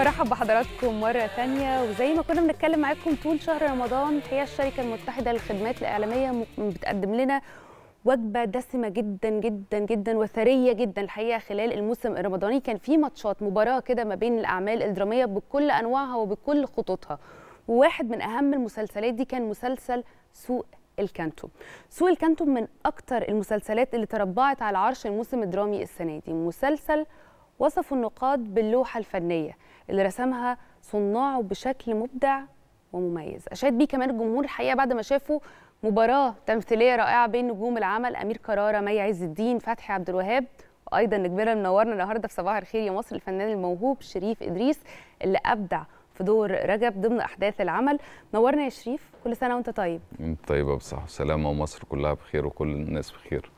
برحب بحضراتكم مرة تانية وزي ما كنا بنتكلم معاكم طول شهر رمضان هي الشركة المتحدة للخدمات الإعلامية بتقدم لنا وجبة دسمة جدا جدا جدا وثرية جدا الحقيقة خلال الموسم الرمضاني كان في ماتشات مباراة كده ما بين الأعمال الدرامية بكل أنواعها وبكل خطوطها وواحد من أهم المسلسلات دي كان مسلسل سوق الكانتو سوق الكانتو من أكتر المسلسلات اللي تربعت على عرش الموسم الدرامي السنة دي مسلسل وصفوا النقاد باللوحة الفنية اللي رسمها صناعه بشكل مبدع ومميز أشاد بيه كمان الجمهور الحقيقة بعد ما شافوا مباراة تمثيلية رائعة بين نجوم العمل أمير كرارة مي عز الدين فتحي عبد الوهاب وأيضا نجمنا منورنا النهاردة في صباح الخير يا مصر الفنان الموهوب شريف إدريس اللي أبدع في دور رجب ضمن احداث العمل نورنا يا شريف كل سنه وانت طيب انت طيبه بصحه وسلامه ومصر كلها بخير وكل الناس بخير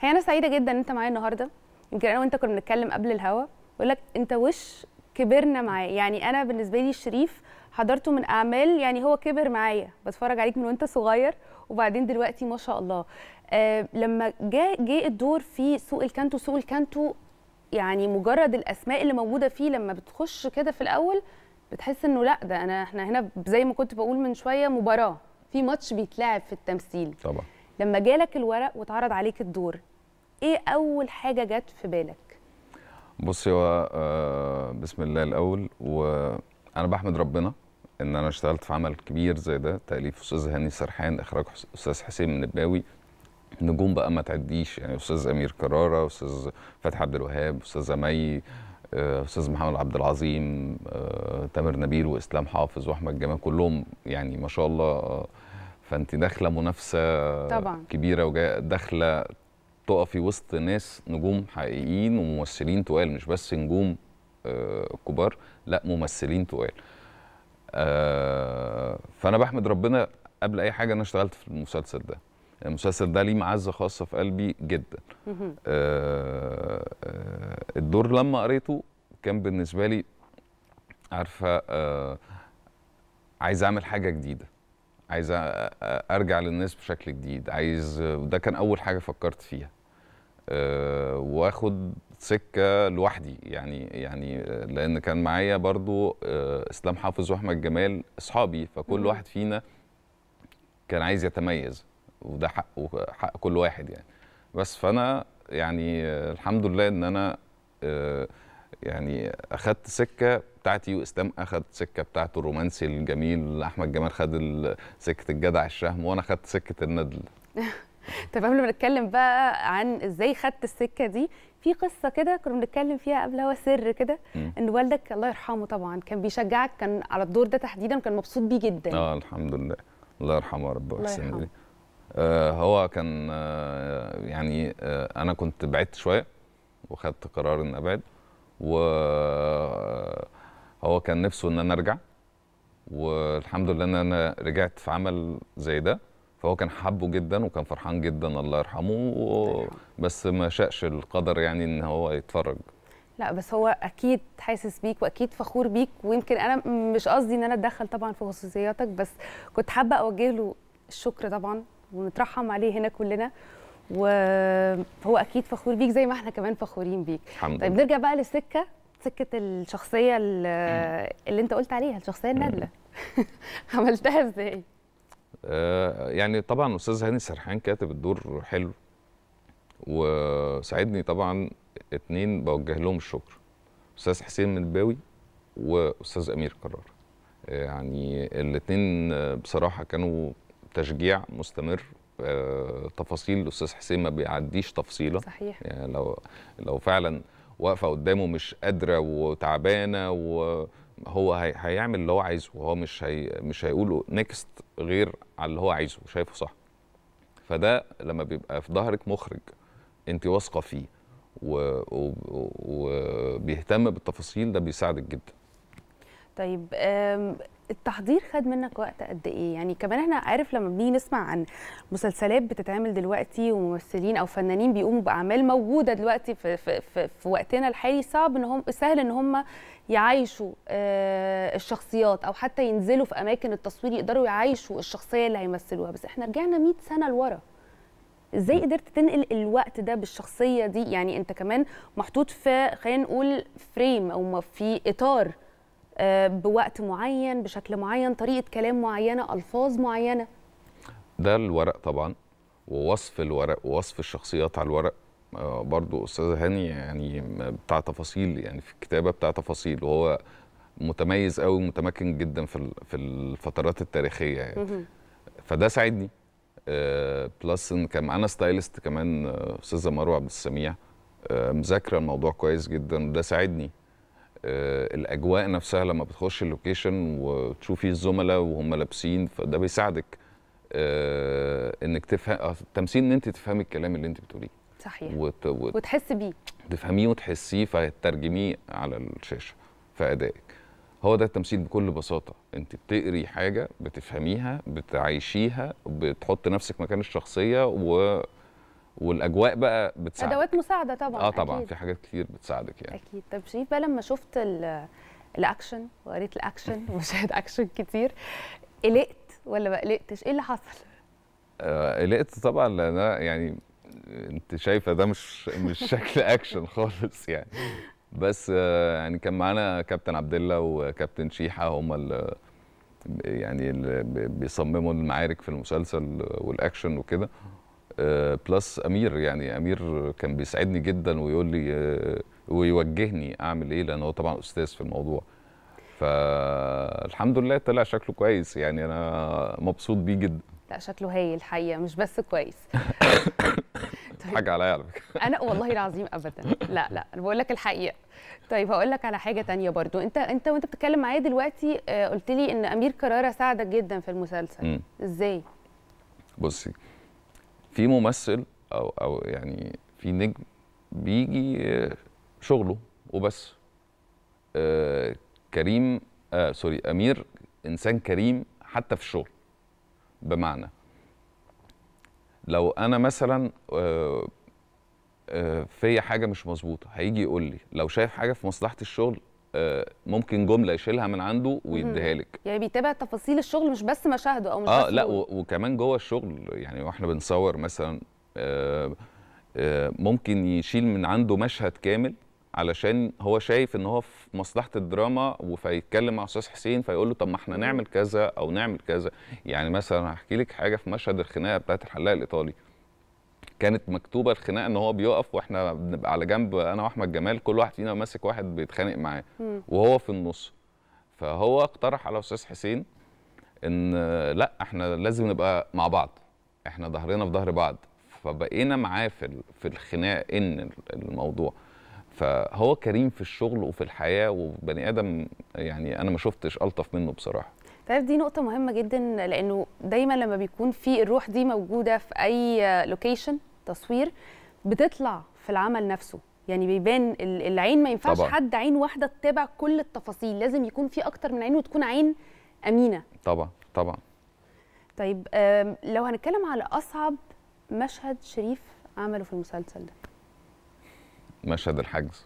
هي انا سعيده جدا ان انت معايا النهارده يمكن انا وانت كنا بنتكلم قبل الهوا بقول لك انت وش كبرنا معاه يعني انا بالنسبه لي شريف حضرته من اعمال يعني هو كبر معايا بتفرج عليك من وانت صغير وبعدين دلوقتي ما شاء الله آه لما جاء جه الدور في سوق الكانتو سوق الكانتو يعني مجرد الاسماء اللي موجوده فيه لما بتخش كده في الاول بتحس انه لا ده انا احنا هنا زي ما كنت بقول من شويه مباراه في ماتش بيتلعب في التمثيل طبعا لما جالك الورق واتعرض عليك الدور ايه اول حاجه جت في بالك بصي هو آه، بسم الله الاول وانا بحمد ربنا ان انا اشتغلت في عمل كبير زي ده تاليف استاذ هاني سرحان اخراج استاذ حسين النباوي نجوم بقى ما تعديش يعني استاذ امير كراره استاذ فتحي عبد الوهاب استاذ مي آه، استاذ محمد عبد العظيم آه، تامر نبيل واسلام حافظ واحمد جمال كلهم يعني ما شاء الله فانت داخله منافسه طبعا. كبيره داخله تقفي وسط ناس نجوم حقيقيين وممثلين تقال مش بس نجوم آه، كبار لا ممثلين تقال آه، فانا بحمد ربنا قبل اي حاجه انا اشتغلت في المسلسل ده المسلسل ده ليه معزه خاصه في قلبي جدا آه، الدور لما قريته كان بالنسبه لي عارفه عايز اعمل حاجه جديده عايز ارجع للناس بشكل جديد عايز وده كان اول حاجه فكرت فيها آه، واخد سكه لوحدي يعني يعني آه، لان كان معايا برضو آه، اسلام حافظ واحمد جمال اصحابي فكل واحد فينا كان عايز يتميز وده حقه حق كل واحد يعني بس فانا يعني الحمد لله ان انا يعني اخدت سكه بتاعتي واسلام اخد سكه بتاعته الرومانسي الجميل احمد جمال خد سكه الجدع الشهم وانا اخدت سكه الندل طب قبل ما نتكلم بقى عن ازاي خدت السكه دي في قصه كده كنا بنتكلم فيها قبل هو سر كده ان والدك الله يرحمه طبعا كان بيشجعك كان على الدور ده تحديدا وكان مبسوط بيه جدا اه الحمد لله الله يرحمه يا رب لي آه هو كان آه يعني آه انا كنت بعدت شويه وخدت قرار ان ابعد وهو آه، كان نفسه ان انا ارجع والحمد لله ان انا رجعت في عمل زي ده فهو كان حبه جدا وكان فرحان جدا الله يرحمه بس ما شاءش القدر يعني ان هو يتفرج لا بس هو اكيد حاسس بيك واكيد فخور بيك ويمكن انا مش قصدي ان انا اتدخل طبعا في خصوصياتك بس كنت حابه اوجه له الشكر طبعا ونترحم عليه هنا كلنا وهو اكيد فخور بيك زي ما احنا كمان فخورين بيك الحمد طيب نرجع بقى للسكه سكه الشخصيه اللي, اللي انت قلت عليها الشخصيه النادله عملتها ازاي آه، يعني طبعا استاذ هاني سرحان كاتب الدور حلو وساعدني طبعا اتنين بوجه لهم الشكر استاذ حسين منباوي واستاذ امير قرار آه، يعني الاتنين بصراحه كانوا تشجيع مستمر آه، تفاصيل الاستاذ حسين ما بيعديش تفصيله صحيح يعني لو لو فعلا واقفه قدامه مش قادره وتعبانه وهو هيعمل اللي هو عايزه وهو مش هي مش هيقوله نكست غير على اللي هو عايزه وشايفه صح فده لما بيبقى في ظهرك مخرج انت واثقه فيه وبيهتم بالتفاصيل ده بيساعدك جدا طيب التحضير خد منك وقت قد ايه يعني كمان احنا عارف لما بنيجي نسمع عن مسلسلات بتتعمل دلوقتي وممثلين او فنانين بيقوموا باعمال موجوده دلوقتي في, في, في, في وقتنا الحالي صعب ان هم سهل ان هم يعيشوا آه، الشخصيات او حتى ينزلوا في اماكن التصوير يقدروا يعيشوا الشخصيه اللي هيمثلوها بس احنا رجعنا 100 سنه لورا ازاي قدرت تنقل الوقت ده بالشخصيه دي يعني انت كمان محطوط في خلينا نقول فريم او في اطار آه، بوقت معين بشكل معين طريقه كلام معينه الفاظ معينه ده الورق طبعا ووصف الورق ووصف الشخصيات على الورق آه، برضو استاذ هاني يعني بتاع تفاصيل يعني في الكتابه بتاع تفاصيل وهو متميز قوي متمكن جدا في في الفترات التاريخيه يعني فده ساعدني بلس آه، ان كان معانا ستايلست كمان آه، استاذه مروه عبد السميع مذاكره الموضوع كويس جدا وده ساعدني الاجواء نفسها لما بتخش اللوكيشن وتشوفي الزملاء وهم لابسين فده بيساعدك انك تفهم التمثيل ان انت تفهمي الكلام اللي انت بتقوليه صحيح وت... وت... وتحس بيه تفهميه وتحسيه فترجميه على الشاشه في ادائك هو ده التمثيل بكل بساطه انت بتقري حاجه بتفهميها بتعيشيها بتحط نفسك مكان الشخصيه و والاجواء بقى بتساعدك ادوات مساعده طبعا اه طبعا أكيد. في حاجات كتير بتساعدك يعني اكيد طب شريف بقى لما شفت الاكشن وقريت الاكشن ومشاهد اكشن كتير قلقت ولا ما قلقتش ايه اللي حصل؟ آه، قلقت طبعا لان يعني انت شايفه ده مش مش شكل اكشن خالص يعني بس آه، يعني كان معانا كابتن عبد الله وكابتن شيحه هم اللي يعني اللي بيصمموا المعارك في المسلسل والاكشن وكده بلس آه، امير يعني امير كان بيساعدني جدا ويقول لي آه، ويوجهني اعمل ايه لان هو طبعا استاذ في الموضوع فالحمد لله طلع شكله كويس يعني انا مبسوط بيه جدا لا شكله هايل الحقيقه مش بس كويس طيب. حاجة عليا على فكرة أنا والله العظيم أبدا لا لا أنا بقول لك الحقيقة طيب هقول لك على حاجة تانية برضو أنت أنت وأنت بتتكلم معايا دلوقتي آه، قلت لي إن أمير كرارة ساعدك جدا في المسلسل إزاي؟ بصي في ممثل أو أو يعني في نجم بيجي آه، شغله وبس آه، كريم آه سوري أمير إنسان كريم حتى في الشغل بمعنى لو انا مثلا آه، آه، في حاجه مش مظبوطه هيجي يقول لي لو شايف حاجه في مصلحه الشغل آه، ممكن جمله يشيلها من عنده ويديها لك يعني بيتابع تفاصيل الشغل مش بس مشاهده او مش اه لا وكمان جوه الشغل يعني واحنا بنصور مثلا ممكن يشيل من عنده مشهد كامل علشان هو شايف ان هو في مصلحه الدراما وفيتكلم مع استاذ حسين فيقول له طب ما احنا نعمل كذا او نعمل كذا يعني مثلا هحكي لك حاجه في مشهد الخناقه بتاعت الحلاق الايطالي كانت مكتوبه الخناقه ان هو بيقف واحنا بنبقى على جنب انا واحمد جمال كل واحد فينا ماسك واحد بيتخانق معاه وهو في النص فهو اقترح على استاذ حسين ان لا احنا لازم نبقى مع بعض احنا ظهرنا في ظهر بعض فبقينا معاه في في الخناق ان الموضوع فهو كريم في الشغل وفي الحياه وبني ادم يعني انا ما شفتش الطف منه بصراحه تعرف طيب، دي نقطه مهمه جدا لانه دايما لما بيكون في الروح دي موجوده في اي لوكيشن تصوير بتطلع في العمل نفسه يعني بيبان العين ما ينفعش طبعًا. حد عين واحده تتابع كل التفاصيل لازم يكون في اكتر من عين وتكون عين امينه طبعا طبعا طيب لو هنتكلم على اصعب مشهد شريف عمله في المسلسل ده مشهد الحجز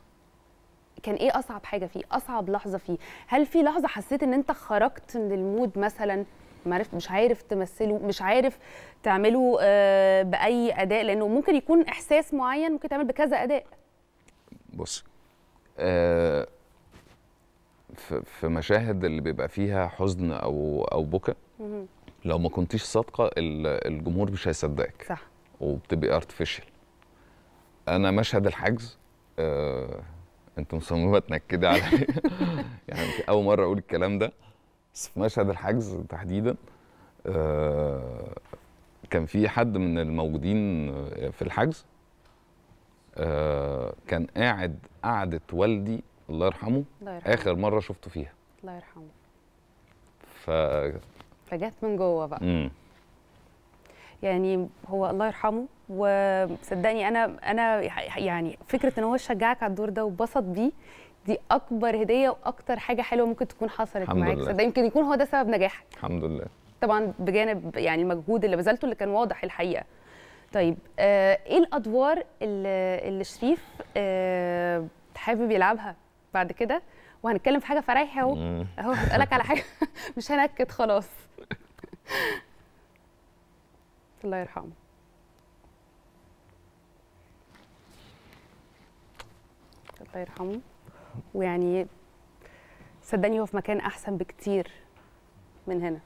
كان ايه اصعب حاجه فيه اصعب لحظه فيه هل في لحظه حسيت ان انت خرجت من المود مثلا عرفت مش عارف تمثله مش عارف تعمله آه، باي اداء لانه ممكن يكون احساس معين ممكن تعمل بكذا اداء بص آه، في مشاهد اللي بيبقى فيها حزن او او بكاء لو ما كنتيش صادقه الجمهور مش هيصدقك صح وبتبقي ارتفيشال انا مشهد الحجز آه انت مصممه تنكدي عليا يعني اول مره اقول الكلام ده بس في مشهد الحجز تحديدا آه كان في حد من الموجودين في الحجز آه كان قاعد قعدة والدي الله يرحمه, الله يرحمه اخر مره شفته فيها الله يرحمه ف فجت من جوه بقى مم. يعني هو الله يرحمه وصدقني انا انا يعني فكره ان هو شجعك على الدور ده وبسط بيه دي اكبر هديه واكتر حاجه حلوه ممكن تكون حصلت معاك فده يمكن يكون هو ده سبب نجاحك الحمد لله طبعا بجانب يعني المجهود اللي بذلته اللي كان واضح الحقيقه طيب آه ايه الادوار اللي, اللي شريف آه حابب يلعبها بعد كده وهنتكلم في حاجه فرايحي اهو اهو هسالك على حاجه مش هنكد خلاص الله يرحمه الله يرحمه ويعني صدقني هو في مكان احسن بكتير من هنا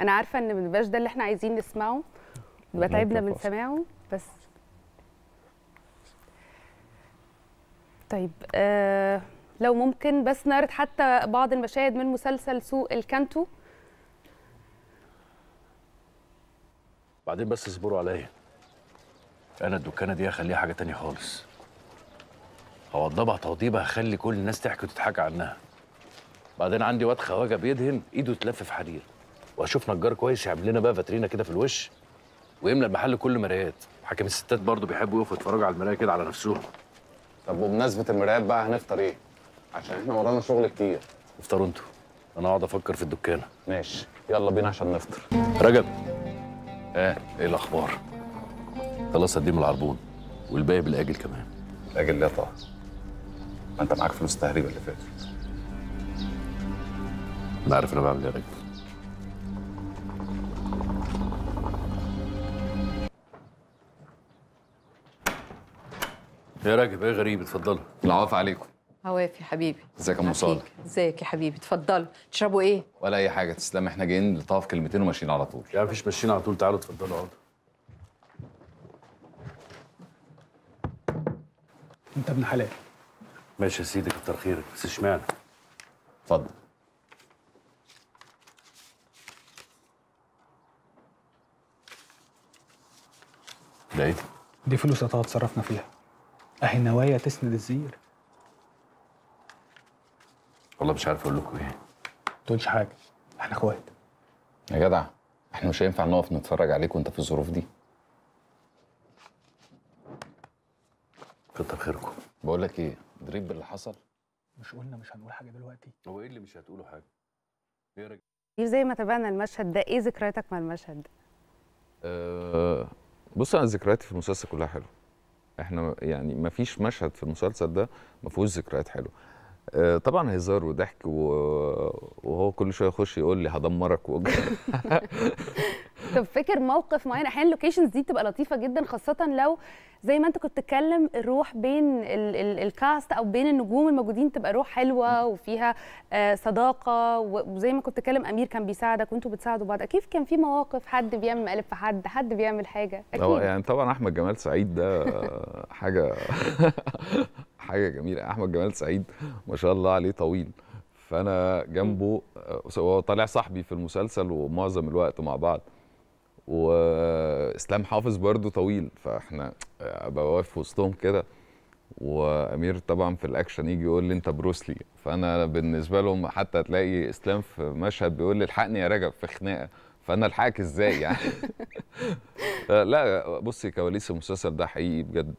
انا عارفه ان مابيبقاش ده اللي احنا عايزين نسمعه بيبقى تعبنا من سماعه بس طيب آه لو ممكن بس نعرض حتى بعض المشاهد من مسلسل سوق الكانتو بعدين بس اصبروا عليا انا الدكانه دي هخليها حاجه تانية خالص هوضبها توضيبه هخلي كل الناس تحكي وتضحك عنها بعدين عندي واد خواجه بيدهن ايده تلف في حرير واشوف نجار كويس يعمل لنا بقى فاترينا كده في الوش ويملى المحل كله مرايات حكم الستات برضه بيحبوا يقفوا يتفرجوا على المرايه كده على نفسهم طب وبمناسبه المرايات بقى هنفطر ايه عشان احنا ورانا شغل كتير افطروا انتوا انا اقعد افكر في الدكانه ماشي يلا بينا عشان نفطر رجب اه ايه الاخبار خلاص هديهم العربون والباقي بالاجل كمان الاجل ليه طه انت معاك فلوس التهريب اللي فاتت انا عارف انا بعمل ايه يا راجل يا راجل ايه غريب اتفضلوا العوافي عليكم عوافي حبيبي ازيك يا ام صالح ازيك يا حبيبي اتفضلوا تشربوا ايه ولا اي حاجه تسلم احنا جايين لطاف كلمتين وماشيين على طول لا يعني مفيش ماشيين على طول تعالوا اتفضلوا اقعدوا انت ابن حلال ماشي يا سيدي كتر خيرك بس اشمعنى؟ اتفضل ده ايه؟ دي فلوس قطاع اتصرفنا فيها اهي نوايا تسند الزير والله مش عارف اقول لكم ايه ما تقولش حاجه احنا اخوات يا جدع احنا مش هينفع نقف نتفرج عليك وانت في الظروف دي كتر خيركم بقول لك ايه دريب اللي حصل مش قلنا مش هنقول حاجه دلوقتي هو ايه اللي مش هتقوله حاجه ايه رج... زي ما تابعنا المشهد ده ايه ذكرياتك مع المشهد أه بص انا ذكرياتي في المسلسل كلها حلوه احنا يعني ما فيش مشهد في المسلسل ده ما فيهوش ذكريات حلوه أه طبعا هزار وضحك و... وهو كل شويه يخش يقول لي هدمرك طب فاكر موقف معين احيانا اللوكيشنز دي بتبقى لطيفه جدا خاصه لو زي ما انت كنت تتكلم الروح بين ال ال الكاست او بين النجوم الموجودين تبقى روح حلوه وفيها آه صداقه وزي ما كنت تتكلم امير كان بيساعدك وانتوا بتساعدوا بعض اكيد كان في مواقف حد بيعمل مقلب في حد حد بيعمل حاجه اكيد يعني طبعا احمد جمال سعيد ده آه، حاجه حاجه جميله احمد جمال سعيد ما شاء الله عليه طويل فانا جنبه آه، هو طالع صاحبي في المسلسل ومعظم الوقت مع بعض واسلام حافظ برضو طويل فاحنا آه، ابقى واقف وسطهم كده وامير طبعا في الاكشن يجي يقول لي انت بروسلي فانا بالنسبه لهم حتى تلاقي اسلام في مشهد بيقول لي الحقني يا رجب في خناقه فانا الحقك ازاي يعني آه، لا بصي كواليس المسلسل ده حقيقي بجد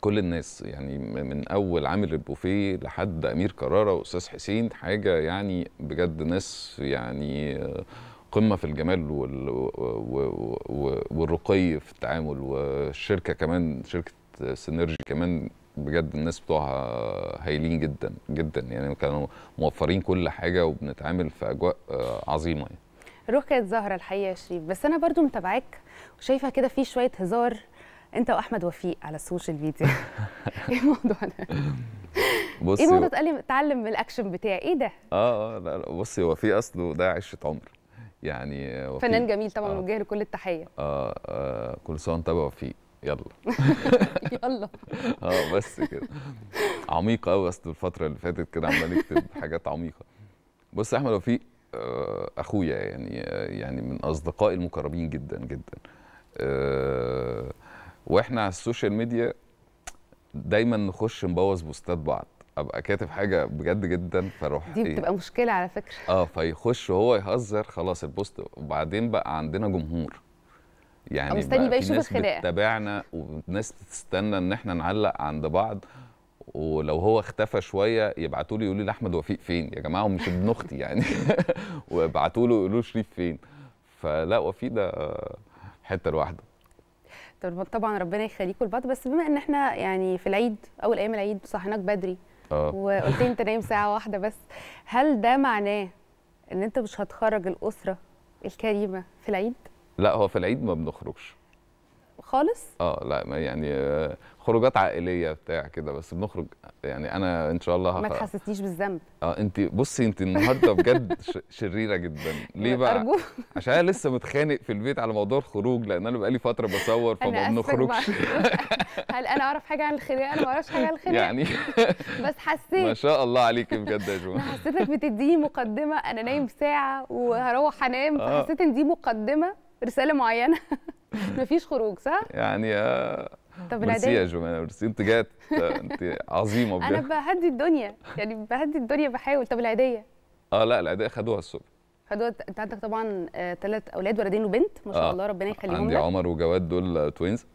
كل الناس يعني من اول عامل البوفيه لحد امير كراره واستاذ حسين حاجه يعني بجد ناس يعني آه، قمه في الجمال والرقي في التعامل والشركه كمان شركه سينرجي كمان بجد الناس بتوعها هايلين جدا جدا يعني كانوا موفرين كل حاجه وبنتعامل في اجواء آه، عظيمه يعني. الروح كانت ظاهره الحقيقه يا شريف بس انا برضو متابعاك وشايفه كده في شويه هزار انت واحمد وفيق على السوشيال ميديا ايه الموضوع ده؟ بصي ايه الموضوع تتعلم من الاكشن بتاعي ايه ده؟ اه اه لا بصي هو في اصله ده عشه عمر يعني وفيق. فنان جميل طبعا آه. وجه له كل التحيه اه, آه كل سنه وانت وفيق يلا يلا اه بس كده عميقه قوي اصل الفتره اللي فاتت كده عمال يكتب حاجات عميقه بص احمد وفيق آه اخويا يعني آه، يعني من اصدقائي المقربين جدا جدا آه واحنا على السوشيال ميديا دايما نخش نبوظ بوستات بعض ابقى كاتب حاجه بجد جدا فروح دي إيه؟ بتبقى إيه؟ مشكله على فكره اه فيخش وهو يهزر خلاص البوست وبعدين بقى عندنا جمهور يعني مستني بقى يشوف الخناقه تابعنا وناس تستنى ان احنا نعلق عند بعض ولو هو اختفى شويه يبعتوا لي يقولوا لي احمد وفيق فين يا جماعه مش ابن اختي يعني وابعتوا له يقولوا شريف فين فلا وفيق ده حته لوحده طبعا ربنا يخليكم لبعض بس بما ان احنا يعني في العيد اول ايام العيد صحيناك بدري آه. وقلت انت نايم ساعه واحده بس هل ده معناه ان انت مش هتخرج الاسره الكريمه في العيد لا هو في العيد ما بنخرجش خالص اه لا يعني آه، خروجات عائليه بتاع كده بس بنخرج يعني انا ان شاء الله ما تحسسنيش بالذنب اه انت بصي انت النهارده بجد شريره جدا ليه بقى أرجو. عشان انا لسه متخانق في البيت على موضوع الخروج لان انا بقالي فتره بصور فما بنخرجش هل انا اعرف حاجه عن الخناقه انا ما اعرفش حاجه عن الخناقه يعني بس حسيت ما شاء الله عليكي بجد يا جو حسيتك بتديني مقدمه انا نايم آه. ساعه وهروح انام آه. فحسيت ان دي مقدمه رساله معينه مفيش خروج صح يعني آه طب ميرسي يا جمانه ميرسي انت جات انت عظيمه بجد انا بهدي الدنيا يعني بهدي الدنيا بحاول طب العيديه اه لا العيديه خدوها الصبح خدوها انت عندك طبعا ثلاث آه، اولاد ولدين وبنت ما شاء آه. الله ربنا يخليهم عندي لك. عمر وجواد دول توينز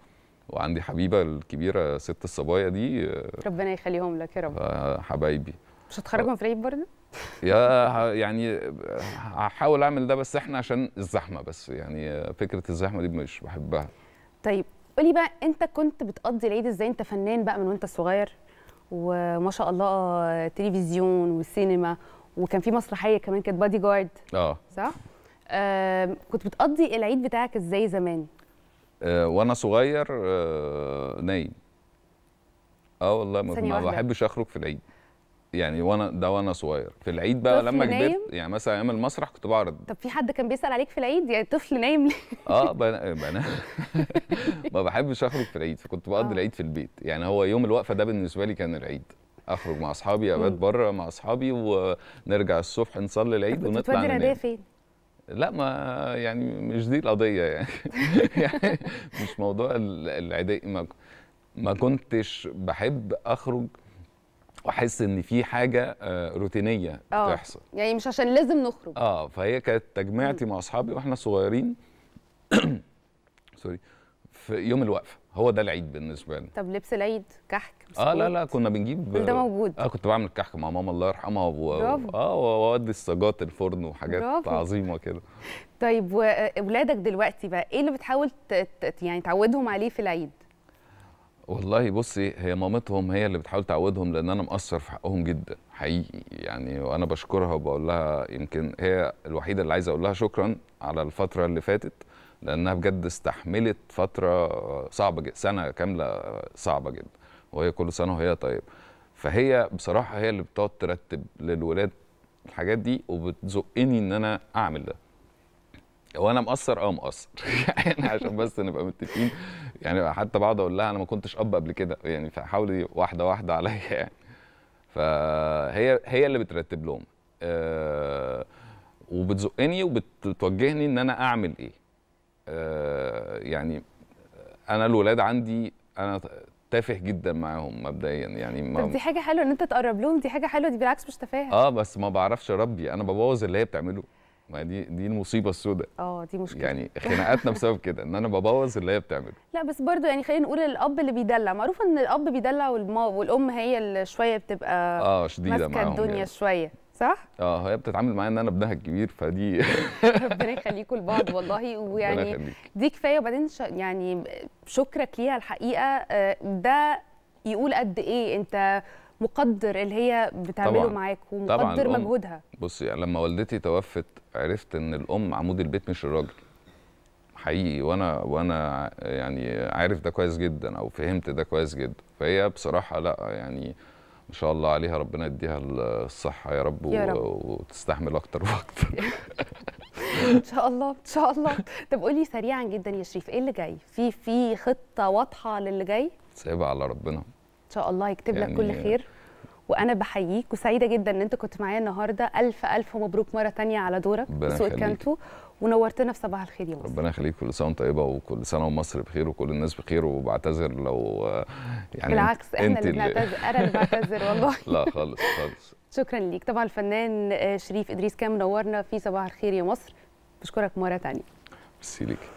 وعندي حبيبه الكبيره ست الصبايا دي آه، ربنا يخليهم لك يا رب آه، حبايبي مش هتخرجهم في العيد برضه؟ يا يعني هحاول اعمل ده بس احنا عشان الزحمه بس يعني فكره الزحمه دي مش بحبها طيب قولي بقى انت كنت بتقضي العيد ازاي انت فنان بقى من وانت صغير وما شاء الله تلفزيون وسينما وكان في مسرحيه كمان كانت بادي جارد اه صح آه كنت بتقضي العيد بتاعك ازاي زمان آه وانا صغير آه نايم اه والله ما, ما بحبش اخرج في العيد يعني وانا ده وانا صغير في العيد بقى لما كبرت يعني مثلا ايام المسرح كنت بعرض طب في حد كان بيسال عليك في العيد يعني طفل نايم ليه؟ اه بنا... بنا... ما بحبش اخرج في العيد فكنت بقضي آه. العيد في البيت يعني هو يوم الوقفه ده بالنسبه لي كان العيد اخرج مع اصحابي ابات بره مع اصحابي ونرجع الصبح نصلي العيد ونطلع ننام فين؟ لا ما يعني مش دي القضيه يعني, يعني مش موضوع العيديه ما ما كنتش بحب اخرج واحس ان في حاجه آه، روتينيه أوه. بتحصل يعني مش عشان لازم نخرج اه فهي كانت تجمعتي مع اصحابي واحنا صغيرين سوري في يوم الوقفه هو ده العيد بالنسبه لنا طب لبس العيد كحك بسكوت. اه لا لا كنا بنجيب كل ده موجود اه كنت بعمل كحك مع ماما الله يرحمها و... اه واودي السجات الفرن وحاجات برافو. عظيمه كده طيب واولادك آه، دلوقتي بقى ايه اللي بتحاول ت... يعني تعودهم عليه في العيد والله بصي هي مامتهم هي اللي بتحاول تعودهم لان انا مقصر في حقهم جدا حقيقي يعني وانا بشكرها وبقول لها يمكن هي الوحيده اللي عايز اقول لها شكرا على الفتره اللي فاتت لانها بجد استحملت فتره صعبه جدا سنه كامله صعبه جدا وهي كل سنه وهي طيب فهي بصراحه هي اللي بتقعد ترتب للولاد الحاجات دي وبتزقني ان انا اعمل ده هو انا مقصر اه مقصر يعني عشان بس نبقى متفقين يعني حتى بقعد اقول لها انا ما كنتش اب قبل كده يعني فحاولي واحده واحده عليا يعني فهي هي اللي بترتب لهم أه وبتزقني وبتوجهني ان انا اعمل ايه أه يعني انا الولاد عندي انا تافه جدا معاهم مبدئيا يعني ما دي حاجه حلوه ان انت تقرب لهم دي حاجه حلوه دي بالعكس مش تفاهه اه بس ما بعرفش اربي انا ببوظ اللي هي بتعمله ما دي دي المصيبه السوداء اه دي مشكله يعني خناقاتنا بسبب كده ان انا ببوظ اللي هي بتعمله لا بس برضو يعني خلينا نقول الاب اللي بيدلع معروف ان الاب بيدلع والما والام هي اللي شويه بتبقى اه شديده معاهم يعني. الدنيا يعني. شويه صح؟ اه هي بتتعامل معايا ان انا ابنها الكبير فدي ربنا يخليكم لبعض والله ويعني دي كفايه وبعدين يعني شكرك ليها الحقيقه آه، ده يقول قد ايه انت مقدر اللي هي بتعمله معاك ومقدر طبعاً مجهودها بصي يعني لما والدتي توفت عرفت ان الام عمود البيت مش الراجل حقيقي وانا وانا يعني عارف ده كويس جدا او فهمت ده كويس جدا فهي بصراحه لا يعني ما شاء الله عليها ربنا يديها الصحه يا رب, يا رب. وتستحمل اكتر واكتر ان شاء الله ان شاء الله طب قولي سريعا جدا يا شريف ايه اللي جاي في في خطه واضحه للي جاي سايبها على ربنا شاء الله يكتب يعني لك كل خير وانا بحييك وسعيده جدا ان انت كنت معايا النهارده الف الف مبروك مره ثانيه على دورك في سوق كانتو ونورتنا في صباح الخير يا مصر ربنا يخليك كل سنه وانت طيبه وكل سنه ومصر بخير وكل الناس بخير وبعتذر لو آه، يعني بالعكس احنا اللي بنعتذر انا اللي بعتذر والله لا خالص خالص شكرا ليك طبعا الفنان آه، شريف ادريس كان منورنا في صباح الخير يا مصر بشكرك مره ثانيه ميرسي ليك